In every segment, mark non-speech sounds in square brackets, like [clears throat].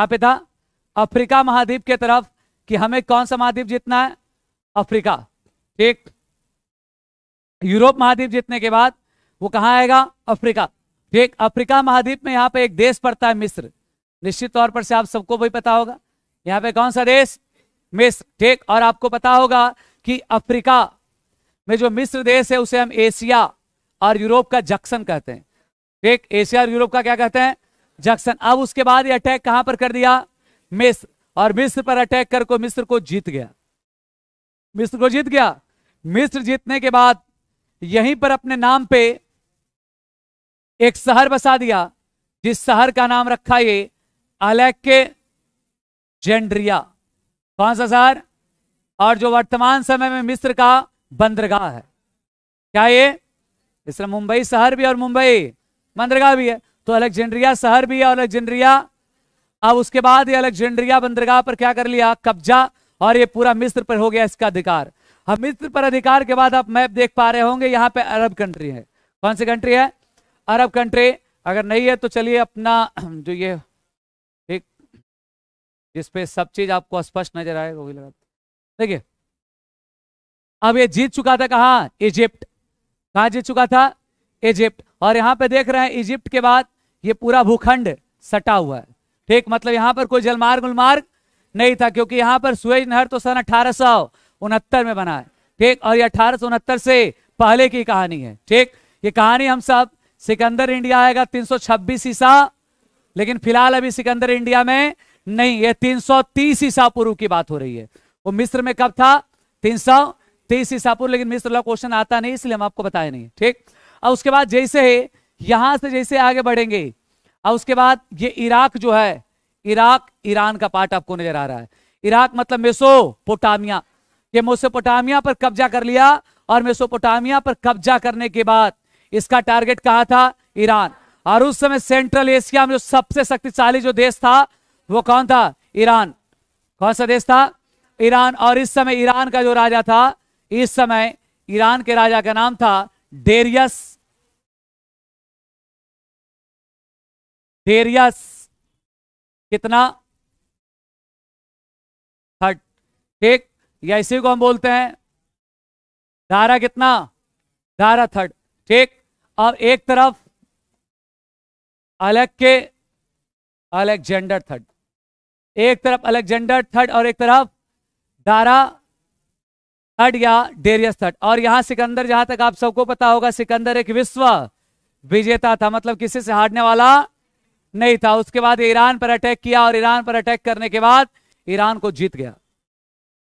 यहाँ पे था अफ्रीका महाद्वीप के तरफ कि हमें कौन सा महाद्वीप जीतना है अफ्रीका ठीक यूरोप महाद्वीप जीतने के बाद वो कहाँ आएगा अफ्रीका ठीक अफ्रीका महाद्वीप में यहाँ पे एक देश पड़ता है मिस्र निश्चित तौर पर से आप सबको भी पता होगा यहाँ पे कौन सा देश मिस्र ठीक और आपको पता होगा कि अफ्रीका में जो मिस्र देश है उसे हम एशिया और यूरोप का जक्शन कहते हैं ठीक एशिया और यूरोप का क्या कहते हैं जैक्सन अब उसके बाद ये अटैक कहां पर कर दिया मिस्र और मिस्र पर अटैक करके मिस्र को जीत गया मिस्र को जीत गया मिस्र जीतने के बाद यहीं पर अपने नाम पे एक शहर बसा दिया जिस शहर का नाम रखा ये अलेक्के जेंड्रिया कौन सा शहर और जो वर्तमान समय में मिस्र का बंदरगाह है क्या ये इसमें मुंबई शहर भी और मुंबई बंदरगाह भी है तो अलेक्जेंड्रिया शहर भी है अलेक्जेंड्रिया अब उसके बाद ये अलेक्जेंड्रिया बंदरगाह पर क्या कर लिया कब्जा और ये पूरा मिस्र पर हो गया इसका अधिकार हम मिस्र पर अधिकार के बाद आप मैप देख पा रहे होंगे यहाँ पे अरब कंट्री है कौन सी कंट्री है अरब कंट्री अगर नहीं है तो चलिए अपना [clears throat] जो ये एक जिसपे सब चीज आपको स्पष्ट नजर आएगा वही लगा देखिए अब ये जीत चुका था कहा इजिप्ट कहा जीत चुका था इजिप्ट और यहां पे देख रहे हैं इजिप्ट के बाद ये पूरा भूखंड सटा हुआ है ठीक मतलब यहाँ पर कोई जलमार्ग उलमार्ग नहीं था क्योंकि यहाँ पर सुएज नहर तो सन अठारह में बना है ठीक और ये अठारह से पहले की कहानी है ठीक ये कहानी हम सब सिकंदर इंडिया आएगा 326 ईसा लेकिन फिलहाल अभी सिकंदर इंडिया में नहीं ये 330 ईसा पूर्व की बात हो रही है वो मिस्र में कब था 330 ईसा पूर्व लेकिन मिस्र का क्वेश्चन आता नहीं इसलिए हम आपको बताए नहीं ठीक अब उसके बाद जैसे ही यहां से जैसे आगे बढ़ेंगे और उसके बाद ये इराक जो है इराक ईरान का पार्ट आपको नजर आ रहा है इराक मतलब मेसोपोटामिया ये मेसोपोटामिया पर कब्जा कर लिया और मेसोपोटामिया पर कब्जा करने के बाद इसका टारगेट कहा था ईरान और उस समय सेंट्रल एशिया में जो सबसे शक्तिशाली जो देश था वो कौन था ईरान कौन सा देश था ईरान और इस समय ईरान का जो राजा था इस समय ईरान के राजा का नाम था डेरियस डेरियस कितना थर्ट ठीक या इसी को हम बोलते हैं धारा कितना धारा थर्ड ठीक अब एक तरफ अलग के अलेक्जेंडर थर्ड एक तरफ अलेक्जेंडर थर्ड और एक तरफ दारा थर्ड या डेरियस थर्ड और यहां सिकंदर जहां तक आप सबको पता होगा सिकंदर एक विश्व विजेता था मतलब किसी से हारने वाला नहीं था उसके बाद ईरान पर अटैक किया और ईरान पर अटैक करने के बाद ईरान को जीत गया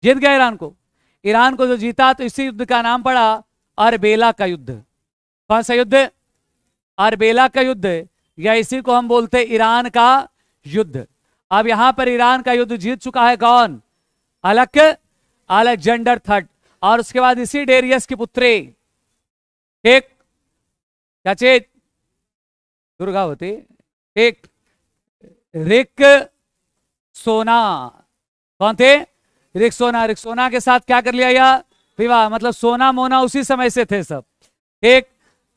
जीत गया ईरान को ईरान को जो जीता तो इसी युद्ध का नाम पड़ा अरबेला का युद्ध कौन सा युद्ध अरबेला का युद्ध या इसी को हम बोलते ईरान का युद्ध अब यहां पर ईरान का युद्ध जीत चुका है कौन अलक अलेक्जेंडर थर्ड और उसके बाद इसी डेरियस की पुत्री एक क्या दुर्गा दुर्गावती एक रिक सोना कौन थे रिक सोना रिक सोना के साथ क्या कर लिया या विवाह मतलब सोना मोना उसी समय से थे सब एक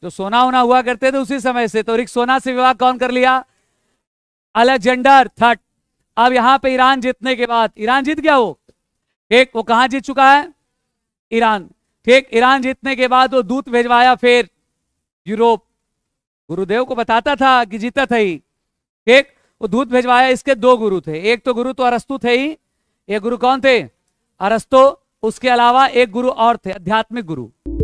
जो सोना होना हुआ करते थे उसी समय से तो रिक सोना से विवाह कौन कर लिया अलेक्जेंडर थर्ट अब यहां पे ईरान जीतने के बाद ईरान जीत गया वो एक वो कहा जीत चुका है ईरान ठीक ईरान जीतने के बाद वो दूत भेजवाया फिर यूरोप गुरुदेव को बताता था कि जीता था ही एक वो दूत भेजवाया इसके दो गुरु थे एक तो गुरु तो अरस्तु थे ही एक गुरु कौन थे अरस्तु उसके अलावा एक गुरु और थे आध्यात्मिक गुरु